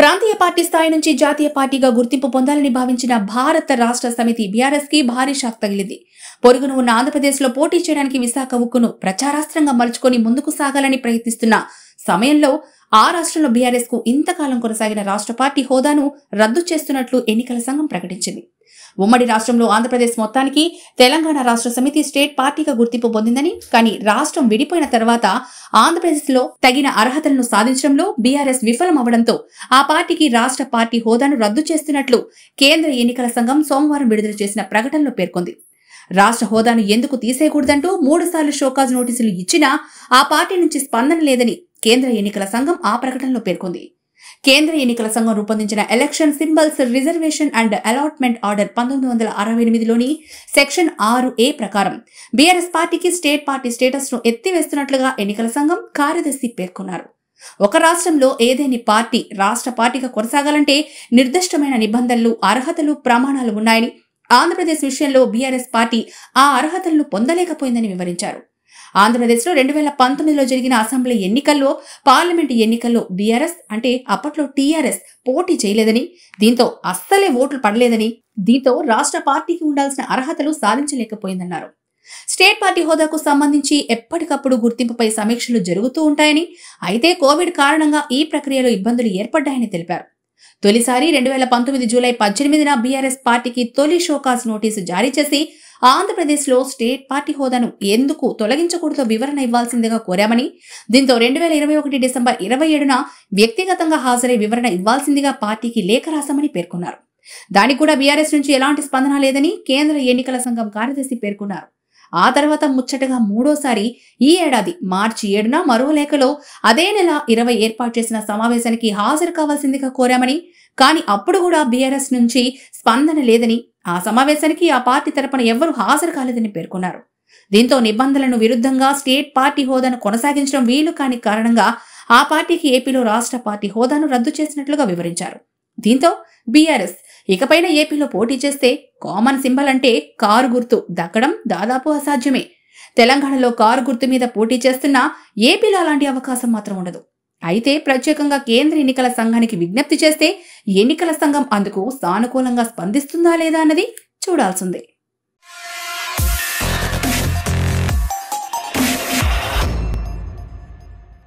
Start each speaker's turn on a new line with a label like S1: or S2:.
S1: ప్రాంతీయ పార్టీ స్థాయి నుంచి జాతీయ పార్టీగా గుర్తింపు పొందాలని భావించిన భారత రాష్ట్ర సమితి బీఆర్ఎస్ కి భారీ షాక్ తగిలింది పొరుగును ఉన్న ఆంధ్రప్రదేశ్లో పోటీ చేయడానికి విశాఖ ఉక్కును ప్రచారాస్త్రంగా మలుచుకొని ముందుకు సాగాలని ప్రయత్నిస్తున్న సమయంలో ఆ రాష్ట్రంలో బీఆర్ఎస్ కు ఇంతకాలం కొనసాగిన రాష్ట్ర పార్టీ హోదాను రద్దు చేస్తున్నట్లు ఎన్నికల సంఘం ప్రకటించింది ఉమ్మడి రాష్ట్రంలో ఆంధ్రప్రదేశ్ మొత్తానికి తెలంగాణ రాష్ట్ర సమితి స్టేట్ పార్టీగా గుర్తింపు పొందిందని కానీ రాష్ట్రం విడిపోయిన తర్వాత ఆంధ్రప్రదేశ్లో తగిన అర్హతలను సాధించడంలో బీఆర్ఎస్ విఫలం అవడంతో ఆ పార్టీకి రాష్ట్ర పార్టీ హోదాను రద్దు చేస్తున్నట్లు కేంద్ర ఎన్నికల సంఘం సోమవారం విడుదల చేసిన ప్రకటనలో పేర్కొంది రాష్ట్ర హోదాను ఎందుకు తీసేయకూడదంటూ మూడుసార్లు షోకాజ్ నోటీసులు ఇచ్చినా ఆ పార్టీ నుంచి స్పందన లేదని కేంద్ర ఎన్నికల సంఘం ఆ ప్రకటనలో పేర్కొంది కేంద్ర ఎన్నికల సంఘం రూపొందించిన election symbols reservation and allotment order పంతొమ్మిది వందల అరవై ఎనిమిదిలోని సెక్షన్ ఆరు ఏ ప్రకారం బీఆర్ఎస్ పార్టీకి స్టేట్ పార్టీ స్టేటస్ను ఎత్తివేస్తున్నట్లుగా ఎన్నికల సంఘం కార్యదర్శి పేర్కొన్నారు ఒక రాష్ట్రంలో ఏదేని పార్టీ రాష్ట్ర పార్టీగా కొనసాగాలంటే నిర్దిష్టమైన నిబంధనలు అర్హతలు ప్రమాణాలు ఉన్నాయని ఆంధ్రప్రదేశ్ విషయంలో బీఆర్ఎస్ పార్టీ ఆ అర్హతలను పొందలేకపోయిందని వివరించారు ఆంధ్రప్రదేశ్లో రెండు వేల పంతొమ్మిదిలో జరిగిన అసెంబ్లీ ఎన్నికల్లో పార్లమెంటు ఎన్నికల్లో బీఆర్ఎస్ అంటే అప్పట్లో టీఆర్ఎస్ పోటీ చేయలేదని దీంతో అస్సలే ఓట్లు పడలేదని దీంతో రాష్ట్ర పార్టీకి ఉండాల్సిన అర్హతలు సాధించలేకపోయిందన్నారు స్టేట్ పార్టీ హోదాకు సంబంధించి ఎప్పటికప్పుడు గుర్తింపుపై సమీక్షలు జరుగుతూ ఉంటాయని అయితే కోవిడ్ కారణంగా ఈ ప్రక్రియలో ఇబ్బందులు ఏర్పడ్డాయని తెలిపారు తొలిసారి రెండు వేల పంతొమ్మిది జూలై పద్దెనిమిదిన బీఆర్ఎస్ పార్టీకి తొలి షోకాస్ నోటీసు జారీ చేసి ఆంధ్రప్రదేశ్లో స్టేట్ పార్టీ హోదాను ఎందుకు తొలగించకూడదో వివరణ ఇవ్వాల్సిందిగా కోరామని దీంతో రెండు వేల ఇరవై ఒకటి డిసెంబర్ ఇరవై ఏడున వ్యక్తిగతంగా హాజరై వివరణ ఇవ్వాల్సిందిగా పార్టీకి లేఖ రాశామని పేర్కొన్నారు దానికి కూడా బీఆర్ఎస్ నుంచి ఎలాంటి స్పందన లేదని కేంద్ర ఎన్నికల సంఘం కార్యదర్శి పేర్కొన్నారు ఆ తర్వాత ముచ్చటగా మూడోసారి ఈ ఏడాది మార్చి ఏడున మరో లేఖలో అదే నెల ఇరవై ఏర్పాటు చేసిన సమావేశానికి హాజరు కావాల్సిందిగా కోరామని కానీ అప్పుడు కూడా బీఆర్ఎస్ నుంచి స్పందన లేదని ఆ సమావేశానికి ఆ పార్టీ తరపున ఎవ్వరూ హాజరు కాలేదని పేర్కొన్నారు దీంతో నిబంధనలను విరుద్ధంగా స్టేట్ పార్టీ హోదాను కొనసాగించడం వీలు కాని కారణంగా ఆ పార్టీకి ఏపీలో రాష్ట్ర పార్టీ హోదాను రద్దు చేసినట్లుగా వివరించారు దీంతో బీఆర్ఎస్ ఇకపైన ఏపీలో పోటీ చేస్తే కామన్ సింబల్ అంటే కారు గుర్తు దక్కడం దాదాపు అసాధ్యమే తెలంగాణలో కారు గుర్తు మీద పోటీ చేస్తున్నా ఏపీలో అలాంటి అవకాశం మాత్రం ఉండదు అయితే ప్రత్యేకంగా కేంద్ర ఎన్నికల సంఘానికి విజ్ఞప్తి చేస్తే ఎన్నికల సంఘం అందుకు సానుకూలంగా స్పందిస్తుందా లేదా అన్నది చూడాల్సిందే